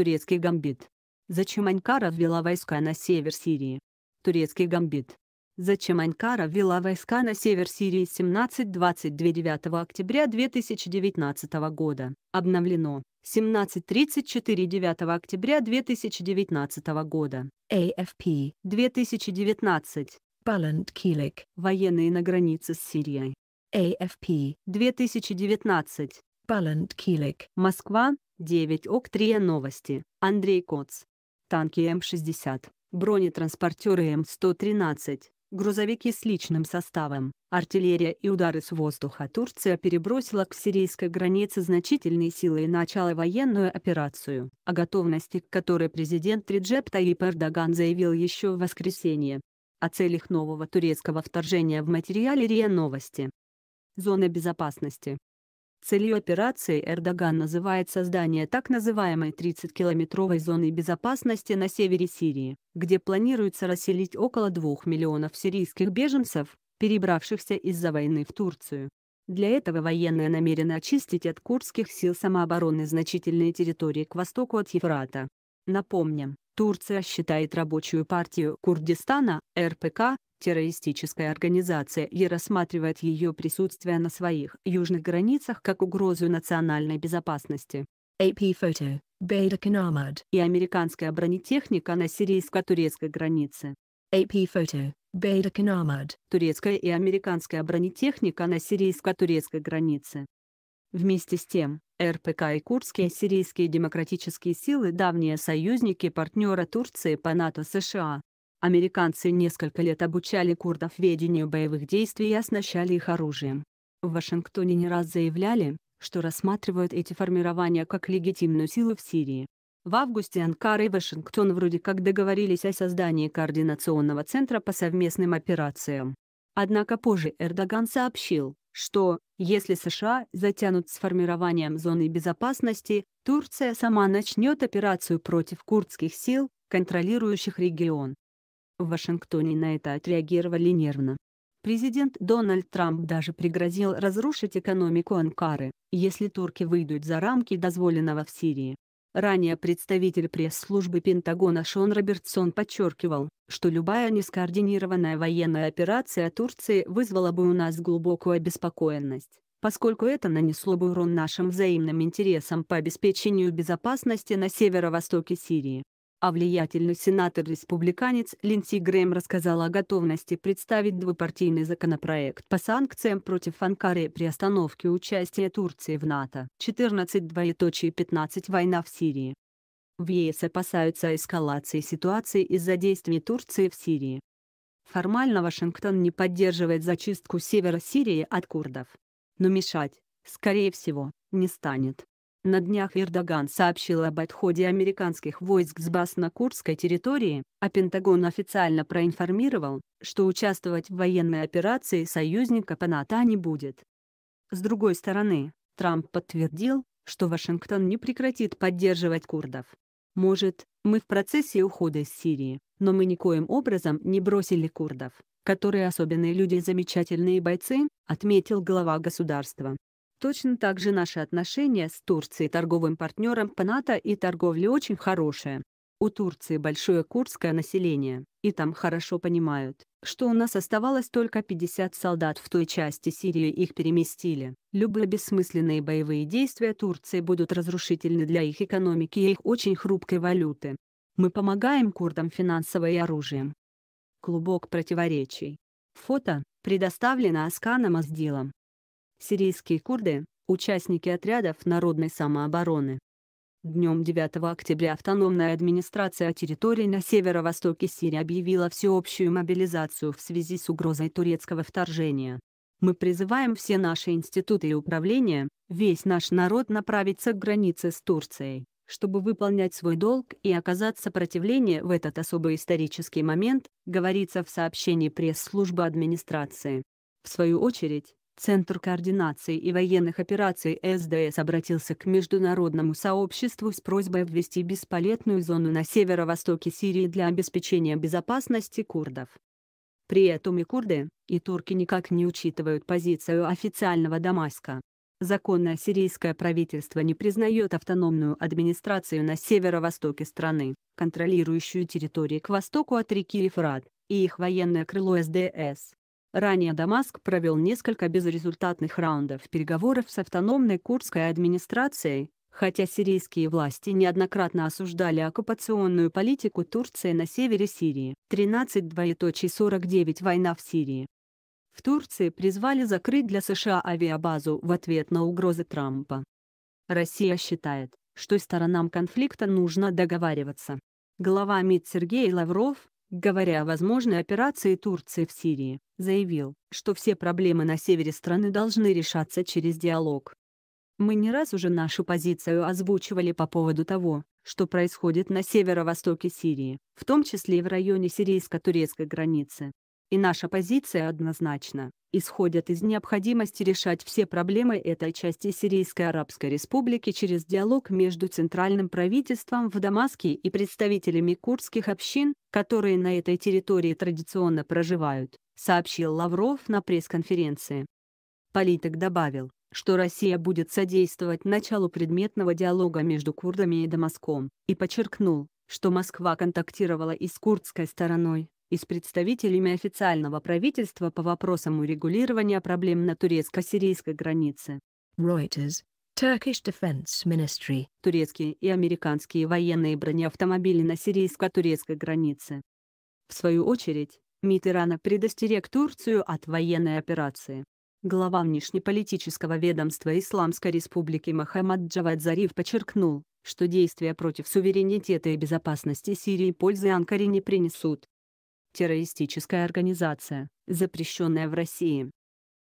Турецкий гамбит. Зачем Анкара ввела войска на север Сирии? Турецкий гамбит. Зачем Анкара ввела войска на север Сирии 17-22 октября 2019 года? Обновлено. 17.34.9 октября 2019 года. AFP 2019. Баланд Килик. Военные на границе с Сирией. AFP 2019. Баланд Килик. Москва, 9 ОК-3 Новости. Андрей Коц. Танки М-60, бронетранспортеры М-113, грузовики с личным составом, артиллерия и удары с воздуха Турция перебросила к сирийской границе значительные силы и начала военную операцию, о готовности к которой президент Реджеп Таип Эрдоган заявил еще в воскресенье. О целях нового турецкого вторжения в материале РИА Новости. Зона безопасности. Целью операции Эрдоган называет создание так называемой 30-километровой зоны безопасности на севере Сирии, где планируется расселить около 2 миллионов сирийских беженцев, перебравшихся из-за войны в Турцию. Для этого военные намерены очистить от курдских сил самообороны значительные территории к востоку от Евфрата, Напомним, Турция считает рабочую партию Курдистана, РПК, террористической организацией и рассматривает ее присутствие на своих южных границах как угрозу национальной безопасности. AP Photo, Бейдакин Ахмад и американская бронетехника на сирийско-турецкой границе. AP Photo, Бейдакин Ахмад. Турецкая и американская бронетехника на сирийско-турецкой границе. Вместе с тем, РПК и курдские сирийские демократические силы – давние союзники партнера Турции по НАТО-США. Американцы несколько лет обучали курдов ведению боевых действий и оснащали их оружием. В Вашингтоне не раз заявляли, что рассматривают эти формирования как легитимную силу в Сирии. В августе Анкара и Вашингтон вроде как договорились о создании координационного центра по совместным операциям. Однако позже Эрдоган сообщил, что если США затянут с формированием зоны безопасности, Турция сама начнет операцию против курдских сил, контролирующих регион. В Вашингтоне на это отреагировали нервно. Президент Дональд Трамп даже пригрозил разрушить экономику Анкары, если турки выйдут за рамки дозволенного в Сирии. Ранее представитель пресс-службы Пентагона Шон Робертсон подчеркивал, что любая нескоординированная военная операция Турции вызвала бы у нас глубокую обеспокоенность, поскольку это нанесло бы урон нашим взаимным интересам по обеспечению безопасности на северо-востоке Сирии а влиятельный сенатор-республиканец Линдси Грэм рассказал о готовности представить двупартийный законопроект по санкциям против Анкары при остановке участия Турции в НАТО. 14.2.15 Война в Сирии. В ЕС опасаются эскалации ситуации из-за действий Турции в Сирии. Формально Вашингтон не поддерживает зачистку севера Сирии от курдов. Но мешать, скорее всего, не станет. На днях Эрдоган сообщил об отходе американских войск с баз на курдской территории, а Пентагон официально проинформировал, что участвовать в военной операции союзника по НАТО не будет. С другой стороны, Трамп подтвердил, что Вашингтон не прекратит поддерживать курдов. Может, мы в процессе ухода из Сирии, но мы никоим образом не бросили курдов, которые особенные люди и замечательные бойцы, отметил глава государства. Точно так же наши отношения с Турцией, торговым партнером по НАТО и торговле очень хорошие. У Турции большое курдское население, и там хорошо понимают, что у нас оставалось только 50 солдат в той части Сирии их переместили. Любые бессмысленные боевые действия Турции будут разрушительны для их экономики и их очень хрупкой валюты. Мы помогаем курдам финансово и оружием. Клубок противоречий. Фото предоставлено Асканом Аздилом. Сирийские курды – участники отрядов народной самообороны. Днем 9 октября автономная администрация территории на северо-востоке Сирии объявила всеобщую мобилизацию в связи с угрозой турецкого вторжения. Мы призываем все наши институты и управления, весь наш народ направиться к границе с Турцией, чтобы выполнять свой долг и оказать сопротивление в этот особый исторический момент, говорится в сообщении пресс-службы администрации. В свою очередь, Центр координации и военных операций СДС обратился к международному сообществу с просьбой ввести бесполетную зону на северо-востоке Сирии для обеспечения безопасности курдов. При этом и курды, и турки никак не учитывают позицию официального Дамаска. Законное сирийское правительство не признает автономную администрацию на северо-востоке страны, контролирующую территории к востоку от реки Ефрат, и их военное крыло СДС Ранее Дамаск провел несколько безрезультатных раундов переговоров с автономной курдской администрацией, хотя сирийские власти неоднократно осуждали оккупационную политику Турции на севере Сирии. 13.49 Война в Сирии в Турции призвали закрыть для США авиабазу в ответ на угрозы Трампа. Россия считает, что сторонам конфликта нужно договариваться. Глава МИД Сергей Лавров говоря о возможной операции Турции в Сирии, заявил, что все проблемы на севере страны должны решаться через диалог. Мы не раз уже нашу позицию озвучивали по поводу того, что происходит на северо-востоке Сирии, в том числе и в районе сирийско-турецкой границы и наша позиция однозначна, исходят из необходимости решать все проблемы этой части Сирийской Арабской Республики через диалог между центральным правительством в Дамаске и представителями курдских общин, которые на этой территории традиционно проживают, сообщил Лавров на пресс-конференции. Политик добавил, что Россия будет содействовать началу предметного диалога между курдами и Дамаском, и подчеркнул, что Москва контактировала и с курдской стороной, и с представителями официального правительства по вопросам урегулирования проблем на турецко-сирийской границе. Reuters. Turkish Defense Ministry. Турецкие и американские военные бронеавтомобили на сирийско-турецкой границе. В свою очередь, МИД Ирана предостерег Турцию от военной операции. Глава внешнеполитического ведомства Исламской республики Мохаммад Джавад Зариф подчеркнул, что действия против суверенитета и безопасности Сирии пользы Анкаре не принесут террористическая организация, запрещенная в России.